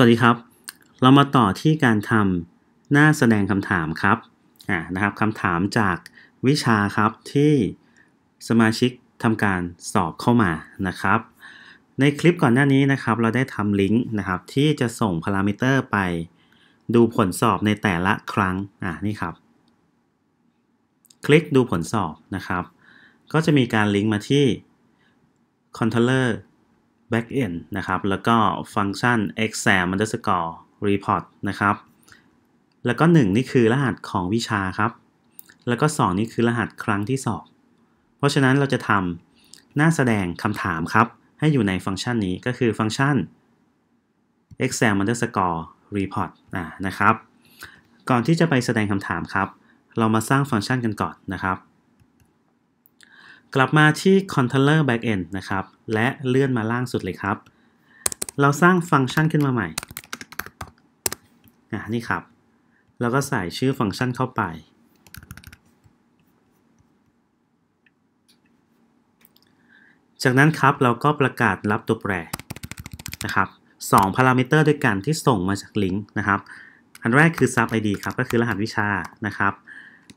สวัสดีครับ เรามาต่อที่การทำหน้าแสดงคำถามครับอ่านะครับคำถามจากวิชาครับที่สมาชิกทำการสอบเข้ามานะครับ ในคลิปก่อนหน้านี้นะครับเราได้ทำลิงก์นะครับที่จะส่งพารามิเตอร์ไป ดูผลสอบในแต่ละครั้งอ่านี่ครับ คลิกดูผลสอบนะครับ ก็จะมีการลิงก์มาที่คอนโทรเลอร์ backend นะครับ แล้วก็ฟังก์ชัน exam underscore report นะครับ แล้วก็ 1 นี่คือรหัสของวิชาครับ แล้วก็ 2 นี่คือรหัสครั้งที่สอบ เพราะฉะนั้นเราจะทำหน้าแสดงคำถามครับ ให้อยู่ในฟังก์ชันนี้ก็คือฟังก์ชัน exam underscore report นะครับ ก่อนที่จะไปแสดงคำถามครับ เรามาสร้างฟังก์ชันกันก่อนนะครับกลับมาที่ controller backend นะครับ และเลื่อนมาล่างสุดเลยครับ เราสร้างฟังก์ชันขึ้นมาใหม่นนี่ครับ แล้วก็ใส่ชื่อฟังก์ชันเข้าไป จากนั้นครับเราก็ประกาศรับตัวแปรนะครับสองพารามิเตอร์ด้วยกันที่ส่งมาจากลิงก์นะครับ อันแรกคือ sub id ครับ ก็คือรหัสวิชานะครับ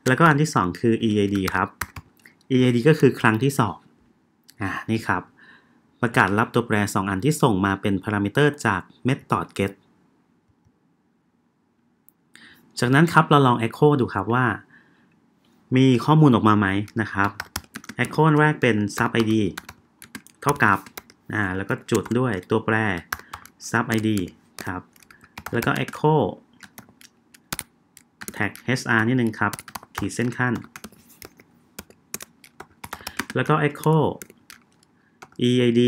แล้วก็อันที่ 2 คือ eid ครับ EAD ก็คือ ครั้งที่สองอ่า นี่ครับ ประกาศรับตัวแปร 2 อันที่ส่งมาเป็นพารามิเตอร์ จาก method get จากนั้นครับเราลอง echo ดูครับว่า มีข้อมูลออกมาไหมนะครับ echo แรกเป็น sub id เท่ากับ อ่า แล้วก็จุดด้วยตัวแปร sub id ครับ แล้วก็ echo tag hr นิดนึงครับ ขีดเส้นขั้นแล้วก็ echo eid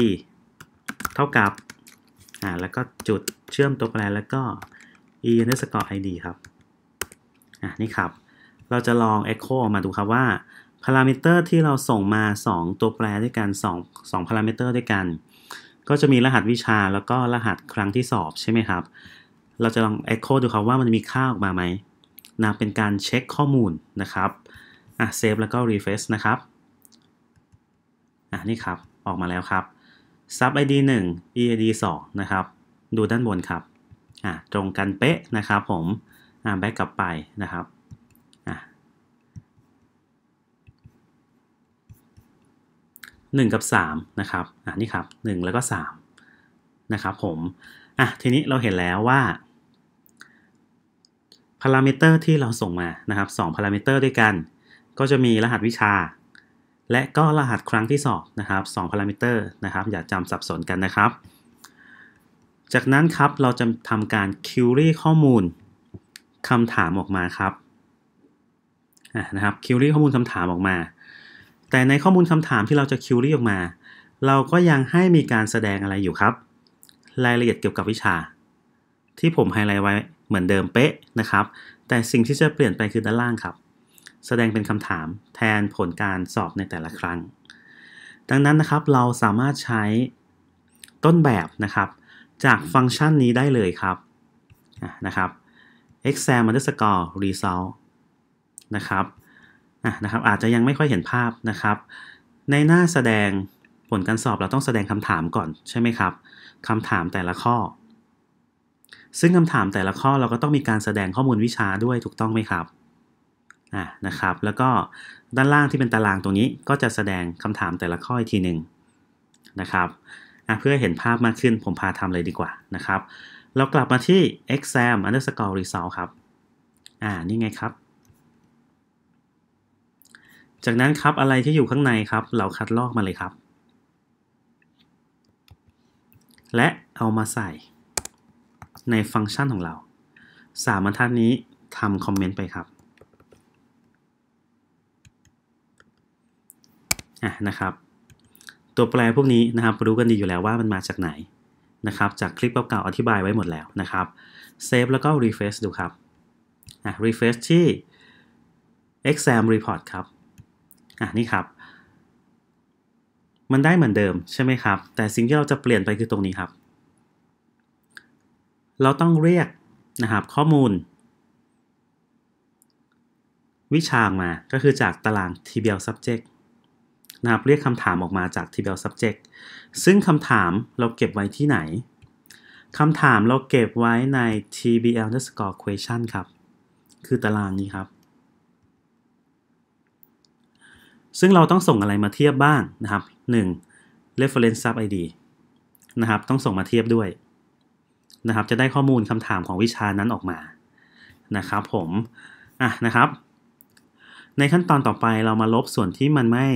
เท่ากับอ่าแล้วก็จุดเชื่อมตัวแปรแล้วก็ e underscore id ครับ อ่านี่ครับ เราจะลอง echo ออกมาดูครับว่าพารามิเตอร์ที่เราส่งมา 2 ตัวแปรด้วยกัน2 2พารามิเตอร์ด้วยกัน ก็จะมีรหัสวิชาแล้วก็รหัสครั้งที่สอบใช่ไหมครับ เราจะลอง echo ดูครับว่ามันมีค่าออกมาไหมนะเป็นการเช็คข้อมูลนะครับ อ่ะเซฟแล้วก็ refresh นะครับอ่ะนี่ครับออกมาแล้วครับ sub id 1 eid 2 นะครับ ดูด้านบนครับอ่ะตรงกันเป๊ะนะครับผมอ่ะแบ็กกลับไปนะครับอ่ะหนึ่งกับ 3 นะครับอ่ะนี่ครับ 1 แล้วก็ 3 นะครับผมอ่ะทีนี้เราเห็นแล้วว่า พารามิเตอร์ที่เราส่งมานะครับ2พารามิเตอร์ด้วยกัน ก็จะมีรหัสวิชาและก็รหัสครั้งที่สอนะครับ2พารามิเตอร์นะครับอย่าจำสับสนกันนะครับ จากนั้นครับเราจะทำการคิวรี่ข้อมูลคำถามออกมาครับนะครับคิวรี่ข้อมูลคำถามออกมา แต่ในข้อมูลคำถามที่เราจะคิวรี่ออกมา เราก็ยังให้มีการแสดงอะไรอยู่ครับ รายละเอียดเกี่ยวกับวิชา ที่ผมไฮไลท์ไว้เหมือนเดิมเป๊ะนะครับ แต่สิ่งที่จะเปลี่ยนไปคือด้านล่างครับแสดงเป็นคำถามแทนผลการสอบในแต่ละครั้ง ดังนั้นนะครับเราสามารถใช้ต้นแบบนะครับ จากฟังก์ชันนี้ได้เลยครับนะครับ exam underscore result นะครับนะครับอาจจะยังไม่ค่อยเห็นภาพนะครับ ในหน้าแสดงผลการสอบเราต้องแสดงคำถามก่อนใช่ไหมครับคำถามแต่ละข้อ ซึ่งคำถามแต่ละข้อเราก็ต้องมีการแสดงข้อมูลวิชาด้วยถูกต้องไหมครับอ่ะนะครับแล้วก็ด้านล่างที่เป็นตารางตรงนี้ก็จะแสดงคำถามแต่ละข้ออีกทีหนึ่งนะครับเพื่อเห็นภาพมากขึ้นผมพาทำเลยดีกว่านะครับ เรากลับมาที่ exam underscore result ครับ อ่านี่ไงครับ จากนั้นครับอะไรที่อยู่ข้างในครับเราคัดลอกมาเลยครับ และเอามาใส่ในฟังก์ชันของเรา สามบรรทัดนี้ทำคอมเมนต์ไปครับะนะครับ ตัวแปรพวกนี้นะครับรู้กันดีอยู่แล้วว่ามันมาจากไหน นะครับ จากคลิปเก่าๆอธิบายไว้หมดแล้วนะครับเซฟแล้วก็รีเฟซดูครับนะรีเฟซที่ exam report ครับ อ่ะ นี่ครับ มันได้เหมือนเดิมใช่ไหมครับ แต่สิ่งที่เราจะเปลี่ยนไปคือตรงนี้ครับ เราต้องเรียกนะครับข้อมูล วิชามาก็คือจากตาราง TBL subject นะครับเรียกคำถามออกมาจาก tbl subject ซึ่งคำถามเราเก็บไว้ที่ไหน คำถามเราเก็บไว้ใน tbl underscore question ครับ คือตารางนี้ครับ ซึ่งเราต้องส่งอะไรมาเทียบบ้างนะครับ 1. reference sub id นะครับ ต้องส่งมาเทียบด้วยนะครับ จะได้ข้อมูลคำถามของวิชานั้นออกมานะครับผม อ่ะนะครับ ในขั้นตอนต่อไปเรามาลบส่วนที่มันไม่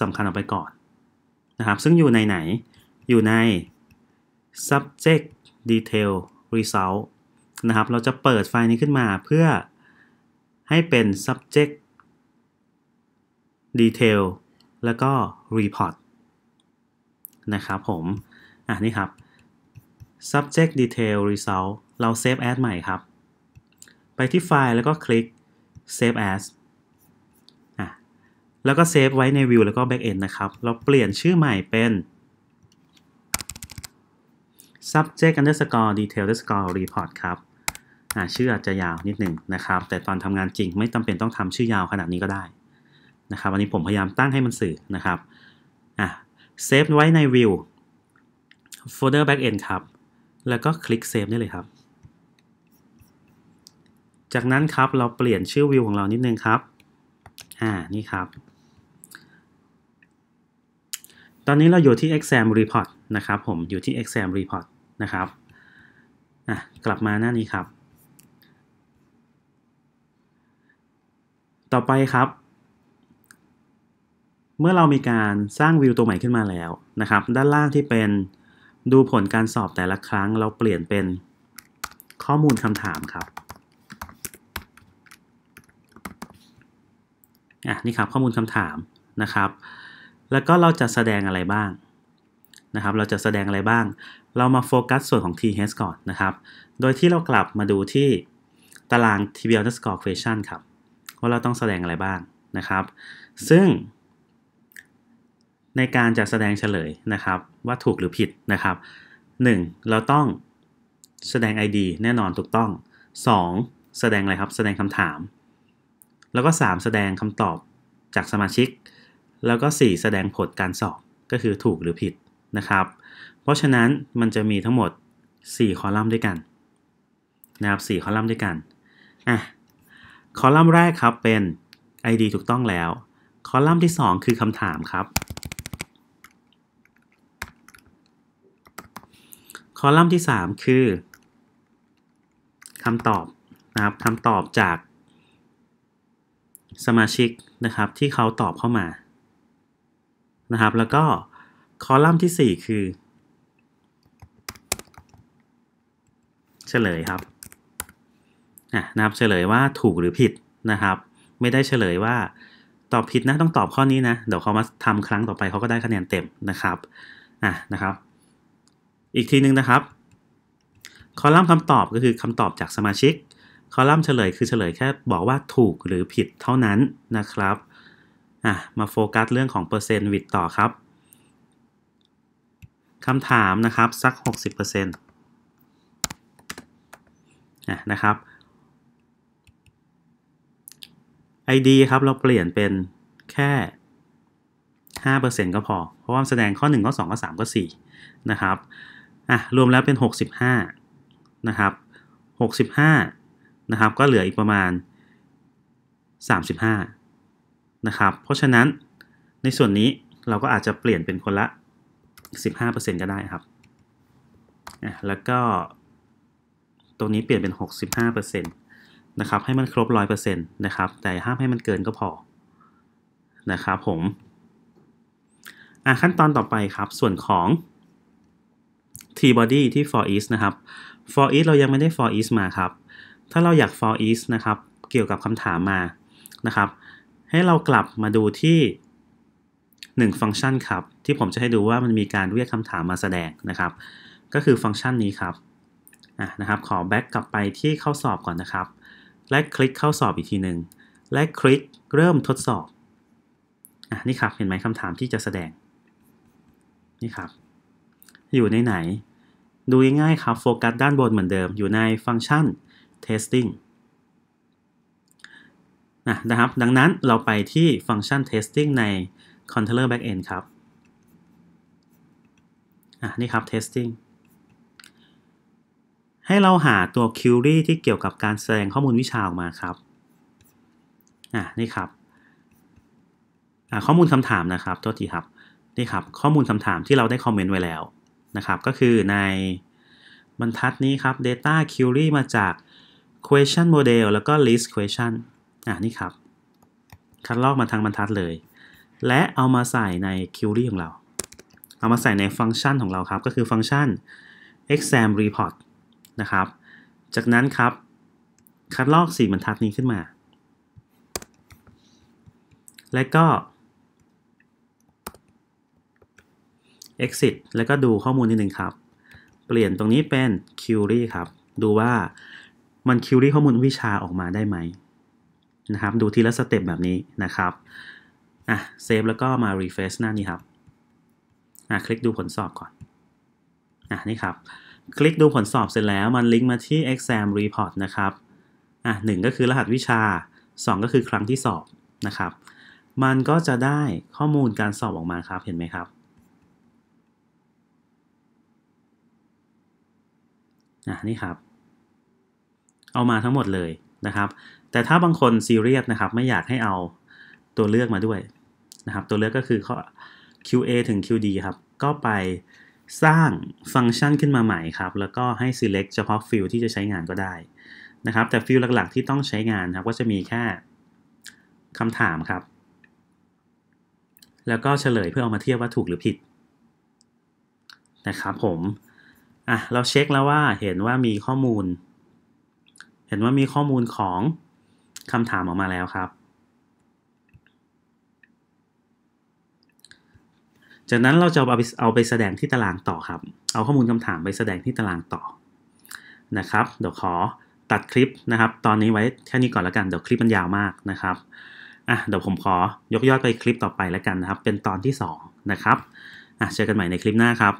สำคัญออกไปก่อน นะครับ ซึ่งอยู่ในไหนอยู่ใน subject detail result นะครับ เราจะเปิดไฟล์นี้ขึ้นมาเพื่อให้เป็น subject detail แล้วก็ report นะครับผม อ่ะนี่ครับ subject detail result เรา save as ใหม่ครับ ไปที่ไฟล์แล้วก็คลิก save as แล้วก็เซฟไว้ในวิวแล้วก็ Backend นะครับ เราเปลี่ยนชื่อใหม่เป็น subject underscore detail underscore report ครับ ชื่ออาจจะยาวนิดหนึ่งนะครับ แต่ตอนทำงานจริงไม่จำเป็นต้องทำชื่อยาวขนาดนี้ก็ได้นะครับ วันนี้ผมพยายามตั้งให้มันสื่อนะครับเซฟไว้ในวิวโฟลเดอร์ backend ครับ แล้วก็คลิกเซฟได้เลยครับ จากนั้นครับเราเปลี่ยนชื่อวิวของเรานิดนึงครับ อ่านี่ครับตอนนี้เราอยู่ที่ exam report นะครับ ผมอยู่ที่ exam report นะครับกลับมาหน้านี้ครับ ต่อไปครับ เมื่อเรามีการสร้างวิวตัวใหม่ขึ้นมาแล้วนะครับ ด้านล่างที่เป็นดูผลการสอบแต่ละครั้ง เราเปลี่ยนเป็นข้อมูลคำถามครับอ่ะ นี่ครับข้อมูลคำถามนะครับแล้วก็เราจะแสดงอะไรบ้างนะครับ เราจะแสดงอะไรบ้าง เรามาโฟกัสส่วนของ TH ก่อนนะครับ โดยที่เรากลับมาดูที่ตาราง TBL score question ครับ ว่าเราต้องแสดงอะไรบ้างนะครับ ซึ่ง ในการจะแสดงเฉลยนะครับว่าถูกหรือผิดนะครับ 1. เราต้องแสดง ID แน่นอนถูกต้อง 2. แสดงอะไรครับ แสดงคำถาม แล้วก็ 3 แสดงคำตอบจากสมาชิกแล้วก็ 4 แสดงผลการสอบก็คือถูกหรือผิดนะครับ เพราะฉะนั้นมันจะมีทั้งหมด 4 คอลัมน์ด้วยกันนะครับ4คอลัมน์ด้วยกันอ่ะคอลัมน์แรกครับเป็น ID ถูกต้องแล้ว คอลัมน์ที่ 2 คือคำถามครับ คอลัมน์ที่ 3 คือคำตอบนะครับคำตอบจาก สมาชิกนะครับที่เขาตอบเข้ามานะครับแล้วก็คอลัมน์ที่ 4 คือ เฉลยครับนะครับเฉลยว่าถูกหรือผิดนะครับ ไม่ได้เฉลยว่า ตอบผิดนะต้องตอบข้อนี้นะเดี๋ยวเขามาทำครั้งต่อไปเขาก็ได้คะแนนเต็มนะครับอ่ะนะครับ อีกทีหนึ่งนะครับ คอลัมน์คำตอบก็คือคำตอบจากสมาชิก คอลัมน์เฉลยคือเฉลยแค่บอกว่าถูกหรือผิดเท่านั้นนะครับอ่ะมาโฟกัสเรื่องของเปอร์เซ็นต์วิดต่อครับ คำถามนะครับสัก 60%อะนะครับ ID ครับเราเปลี่ยนเป็นแค่ 5%ก็พอ เพราะว่าแสดงข้อ1ข้อ2ข้อ3ข้อ4นะครับ อ่ะรวมแล้วเป็น 65 นะครับ 65 นะครับก็เหลืออีกประมาณ 35นะครับ เพราะฉะนั้นในส่วนนี้เราก็อาจจะเปลี่ยนเป็นคนละ 15%ก็ได้ครับ แล้วก็ตรงนี้เปลี่ยนเป็น 65%นะครับ ให้มันครบ 100%นะครับแต่ห้ามให้มันเกินก็พอ นะครับ ผมอ่ะขั้นตอนต่อไปครับ ส่วนของ t body ที่ for each นะครับ for each เรายังไม่ได้ for each มาครับ ถ้าเราอยาก for each นะครับ เกี่ยวกับคำถามมานะครับให้เรากลับมาดูที่ 1ฟังก์ชันครับที่ผมจะให้ดูว่ามันมีการเรียกคำถามมาแสดงนะครับ ก็คือฟังก์ชันนี้ครับนะครับขอแบ็กกลับไปที่เข้าสอบก่อนนะครับและคลิกเข้าสอบอีกทีหนึ่งและคลิกเริ่มทดสอบอนี่ครับเห็นไหมคำถามที่จะแสดงนี่ครับอยู่ในไหน ดูง่ายๆครับโฟกัสด้านบนเหมือนเดิมอยู่ในฟังก์ชัน testing นะครับดังนั้นเราไปที่ฟังก์ชัน testing ใน controller backend ครับอ่ะนี่ครับ testing ให้เราหาตัว query ที่เกี่ยวกับการแสดงข้อมูลวิชาออกมาครับอ่ะนี่ครับอ่ะข้อมูลคำถามนะครับตัวทีครับนี่ครับ ข้อมูลคำถามที่เราได้คอมเมนต์ไว้แล้วนะครับก็คือในบรรทัดนี้ครับ data query มาจาก question model แล้วก็ list question อ่านี่ครับคัดลอกมาทางบรรทัดเลย และเอามาใส่ในคิวรี่ของเรา เอามาใส่ในฟังก์ชันของเราครับก็คือฟังก์ชัน exam report นะครับจากนั้นครับ คัดลอก 4 บรรทัดนี้ขึ้นมา และก็ exit แล้วก็ดูข้อมูลนิดหนึ่งครับ เปลี่ยนตรงนี้เป็น query ครับ ดูว่ามัน query ข้อมูลวิชาออกมาได้ไหมนะครับดูทีละสเต็ปแบบนี้นะครับอ่ะเซฟแล้วก็มา refresh หน้านี้ครับอ่ะคลิกดูผลสอบก่อนอ่ะนี่ครับคลิกดูผลสอบเสร็จแล้วมันลิงก์มาที่ exam report นะครับอ่ะหก็คือรหัสวิชา 2 ก็คือครั้งที่สอบนะครับมันก็จะได้ข้อมูลการสอบออกมาครับเห็นไหมครับอ่ะนี่ครับ เอามาทั้งหมดเลยนะครับแต่ถ้าบางคนซีเรียสนะครับ ไม่อยากให้เอาตัวเลือกมาด้วยนะครับ ตัวเลือกก็คือข้อ QA ถึง QD ครับ ก็ไปสร้างฟังก์ชันขึ้นมาใหม่ครับ แล้วก็ให้ select เฉพาะฟิลที่จะใช้งานก็ได้นะครับ แต่ฟิลหลักๆ ที่ต้องใช้งานครับ ก็จะมีแค่คำถามครับ แล้วก็เฉลยเพื่อเอามาเทียบว่าถูกหรือผิด นะครับผม อ่ะ เราเช็คแล้วว่าเห็นว่ามีข้อมูล เห็นว่ามีข้อมูลของคำถามออกมาแล้วครับ จากนั้นเราจะเอาไปเอาไปแสดงที่ตารางต่อครับ เอาข้อมูลคำถามไปแสดงที่ตารางต่อนะครับ เดี๋ยวขอตัดคลิปนะครับ ตอนนี้ไว้แค่นี้ก่อนละกัน เดี๋ยวคลิปมันยาวมากนะครับ อ่ะ เดี๋ยวผมขอยกยอดไปคลิปต่อไปแล้วกันนะครับ เป็นตอนที่2นะครับ อ่ะ เจอกันใหม่ในคลิปหน้าครับ